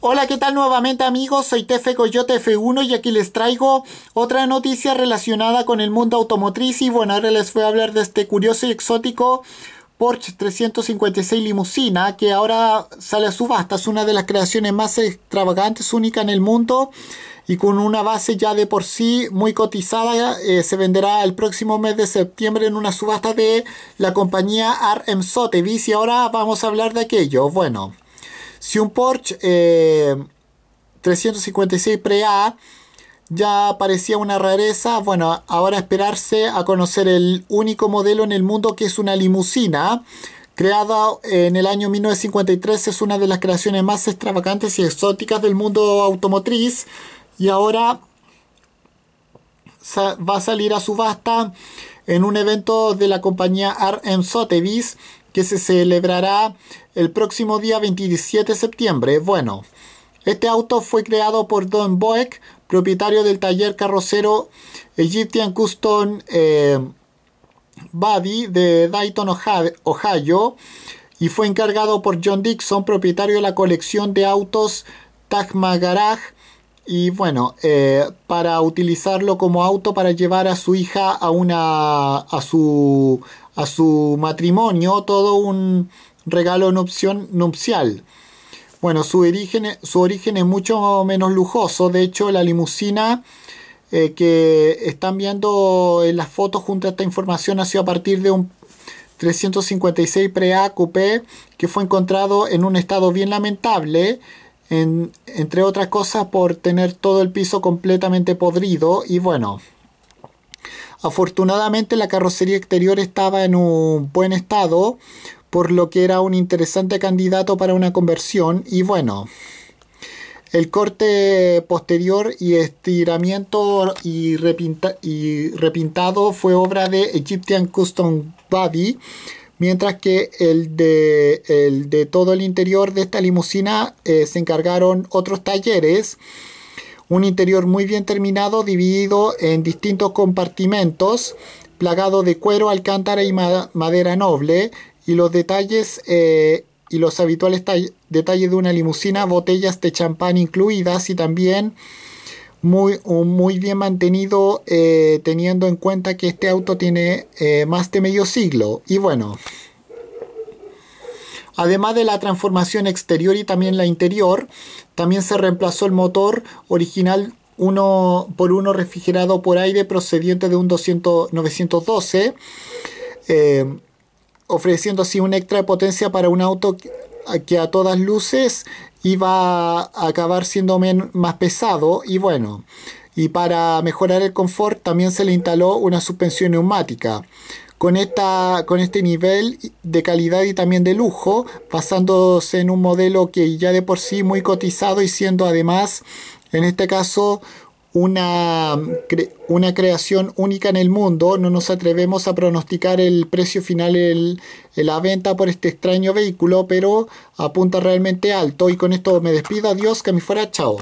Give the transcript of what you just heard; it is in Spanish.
Hola, ¿qué tal nuevamente amigos? Soy Tefe Coyote F1 y aquí les traigo otra noticia relacionada con el mundo automotriz y bueno, ahora les voy a hablar de este curioso y exótico Porsche 356 limusina que ahora sale a subasta. Es una de las creaciones más extravagantes, única en el mundo y con una base ya de por sí muy cotizada. Eh, se venderá el próximo mes de septiembre en una subasta de la compañía RM Sotheby's y ahora vamos a hablar de aquello. Bueno. Si un Porsche 356 eh, Pre-A ya parecía una rareza, bueno, ahora esperarse a conocer el único modelo en el mundo que es una limusina. Creada en el año 1953, es una de las creaciones más extravagantes y exóticas del mundo automotriz. Y ahora va a salir a subasta en un evento de la compañía RM Sotheby's se celebrará el próximo día 27 de septiembre. Bueno, este auto fue creado por Don Boeck, propietario del taller carrocero Egyptian Custom eh, Body de Dayton, Ohio, y fue encargado por John Dixon, propietario de la colección de autos Tagma Garage, y bueno, eh, para utilizarlo como auto para llevar a su hija a una a su a su matrimonio todo un regalo en opción nupcial. Bueno, su origen, su origen es mucho menos lujoso. De hecho, la limusina eh, que están viendo en las fotos junto a esta información nació a partir de un 356 Prea que fue encontrado en un estado bien lamentable. entre otras cosas por tener todo el piso completamente podrido y bueno, Afortunadamente la carrocería exterior estaba en un buen estado, por lo que era un interesante candidato para una conversión y bueno, el corte posterior y estiramiento y, repintado fue obra de Egyptian Custom Body, mientras que el de, de todo el interior de esta limusina eh, se encargaron otros talleres. Un interior muy bien terminado, dividido en distintos compartimentos, plagado de cuero, alcántara y madera noble, y los detalles eh, y los habituales detalles de una limusina, botellas de champán incluidas y también muy, muy bien mantenido eh, teniendo en cuenta que este auto tiene eh, más de medio siglo. Y bueno, Además de la transformación exterior y también la interior, también se reemplazó el motor original uno por uno refrigerado por aire procediente de un 200, eh, ofreciendo así un extra de potencia para un auto que a todas luces iba a acabar siendo más pesado y bueno. Y para mejorar el confort también se le instaló una suspensión neumática con, esta, con este nivel de calidad y también de lujo, basándose en un modelo que ya de por sí muy cotizado y siendo además, en este caso, una, una creación única en el mundo. No nos atrevemos a pronosticar el precio final en la venta por este extraño vehículo, pero apunta realmente alto. Y con esto me despido. Adiós, que me fuera. Chao.